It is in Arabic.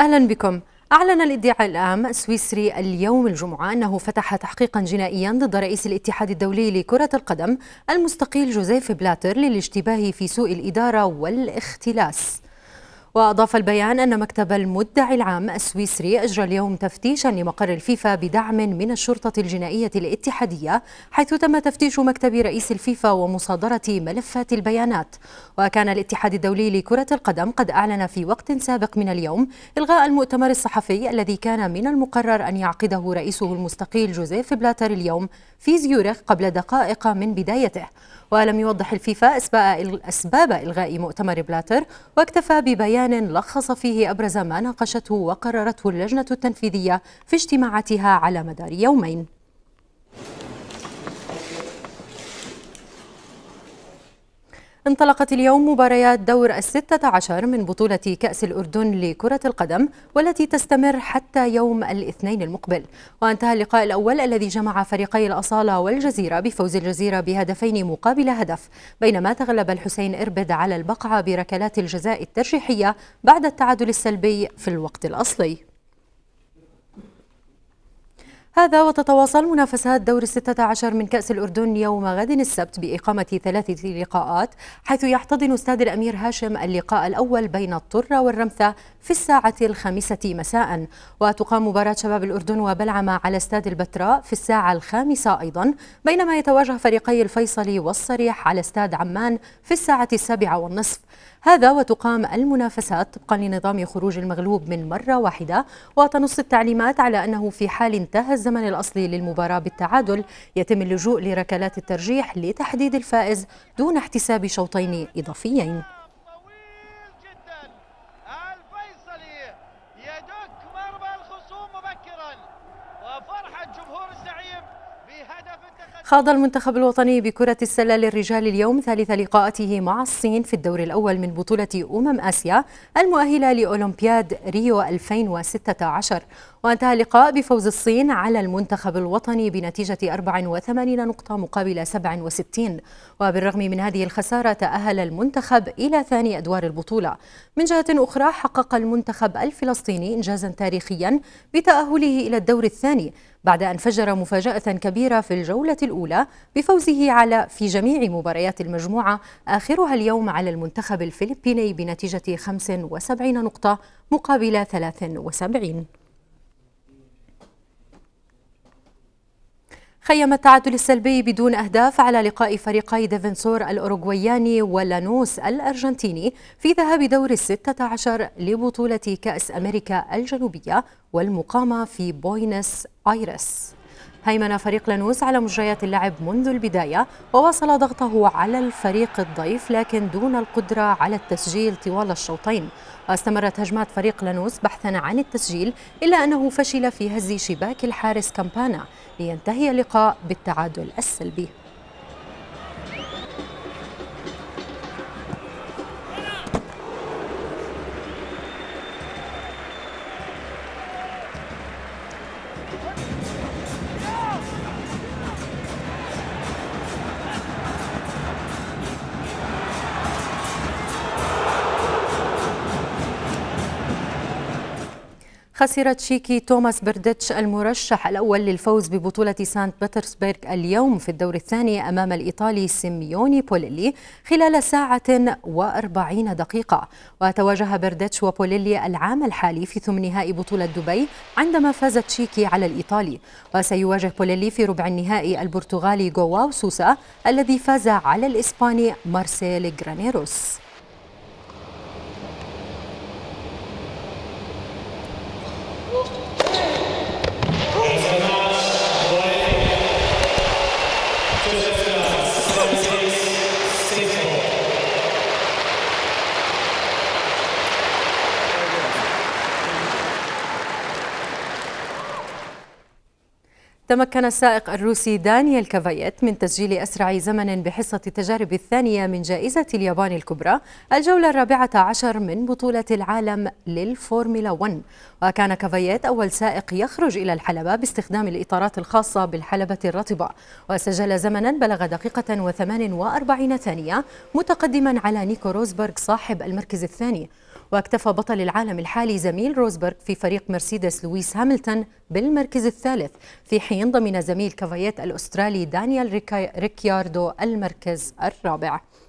أهلا بكم أعلن الادعاء العام السويسري اليوم الجمعة أنه فتح تحقيقا جنائيا ضد رئيس الاتحاد الدولي لكرة القدم المستقيل جوزيف بلاتر للاشتباه في سوء الإدارة والاختلاس وأضاف البيان أن مكتب المدعي العام السويسري أجرى اليوم تفتيشا لمقر الفيفا بدعم من الشرطة الجنائية الاتحادية حيث تم تفتيش مكتب رئيس الفيفا ومصادرة ملفات البيانات وكان الاتحاد الدولي لكرة القدم قد أعلن في وقت سابق من اليوم إلغاء المؤتمر الصحفي الذي كان من المقرر أن يعقده رئيسه المستقيل جوزيف بلاتر اليوم في زيورخ قبل دقائق من بدايته ولم يوضح الفيفا أسباب إلغاء مؤتمر بلاتر واكتفى ببيان بيان لخص فيه أبرز ما ناقشته وقررته اللجنة التنفيذية في اجتماعاتها على مدار يومين انطلقت اليوم مباريات دور الستة عشر من بطولة كأس الأردن لكرة القدم والتي تستمر حتى يوم الاثنين المقبل وانتهى اللقاء الأول الذي جمع فريقي الأصالة والجزيرة بفوز الجزيرة بهدفين مقابل هدف بينما تغلب الحسين إربد على البقعة بركلات الجزاء الترجيحية بعد التعادل السلبي في الوقت الأصلي هذا وتتواصل منافسات دور الستة عشر من كأس الأردن يوم غد السبت بإقامة ثلاثة لقاءات حيث يحتضن استاد الأمير هاشم اللقاء الأول بين الطرة والرمثة في الساعة الخامسة مساء وتقام مباراة شباب الأردن وبلعمة على استاد البتراء في الساعة الخامسة أيضا بينما يتواجه فريقي الفيصلي والصريح على استاد عمان في الساعة السابعة والنصف هذا وتقام المنافسات طبقا لنظام خروج المغلوب من مرة واحدة وتنص التعليمات على أنه في حال انتهى الزمن الأصلي للمباراة بالتعادل يتم اللجوء لركلات الترجيح لتحديد الفائز دون احتساب شوطين إضافيين وفرحة جمهور الزعيم خاض المنتخب الوطني بكرة السلة للرجال اليوم ثالث لقاءاته مع الصين في الدور الأول من بطولة أمم آسيا المؤهلة لأولمبياد ريو 2016 وانتهى اللقاء بفوز الصين على المنتخب الوطني بنتيجة 84 نقطة مقابل 67 وبالرغم من هذه الخسارة تأهل المنتخب إلى ثاني أدوار البطولة من جهة أخرى حقق المنتخب الفلسطيني إنجازا تاريخيا بتأهله إلى الدور الثاني بعد أن فجر مفاجأة كبيرة في الجولة الأولى بفوزه على في جميع مباريات المجموعة آخرها اليوم على المنتخب الفلبيني بنتيجة 75 نقطة مقابل 73 خيم التعادل السلبي بدون أهداف على لقاء فريقي ديفنسور الأوروغوياني ولانوس الأرجنتيني في ذهاب دور الستة عشر لبطولة كأس أمريكا الجنوبية والمقامة في بوينس آيرس هيمن فريق لانوس على مجريات اللعب منذ البداية وواصل ضغطه على الفريق الضيف لكن دون القدرة على التسجيل طوال الشوطين واستمرت هجمات فريق لانوس بحثا عن التسجيل إلا أنه فشل في هز شباك الحارس كامبانا لينتهي اللقاء بالتعادل السلبي خسر تشيكي توماس بردتش المرشح الأول للفوز ببطولة سانت بطرسبرغ اليوم في الدور الثاني أمام الإيطالي سيميوني بوليلي خلال ساعة وأربعين دقيقة وتواجه بردتش وبوليلي العام الحالي في ثم نهائي بطولة دبي عندما فاز تشيكي على الإيطالي وسيواجه بوليلي في ربع النهائي البرتغالي جواو سوسا الذي فاز على الإسباني مارسيل جرانيروس تمكن السائق الروسي دانيال كافايت من تسجيل أسرع زمن بحصة التجارب الثانية من جائزة اليابان الكبرى الجولة الرابعة عشر من بطولة العالم للفورمولا 1 وكان كافايت أول سائق يخرج إلى الحلبة باستخدام الإطارات الخاصة بالحلبة الرطبة وسجل زمنا بلغ دقيقة و48 ثانية متقدما على نيكو روزبرغ صاحب المركز الثاني واكتفى بطل العالم الحالي زميل روزبرغ في فريق مرسيدس لويس هاملتون بالمركز الثالث في حين ضمن زميل كافايت الأسترالي دانيال ريكياردو المركز الرابع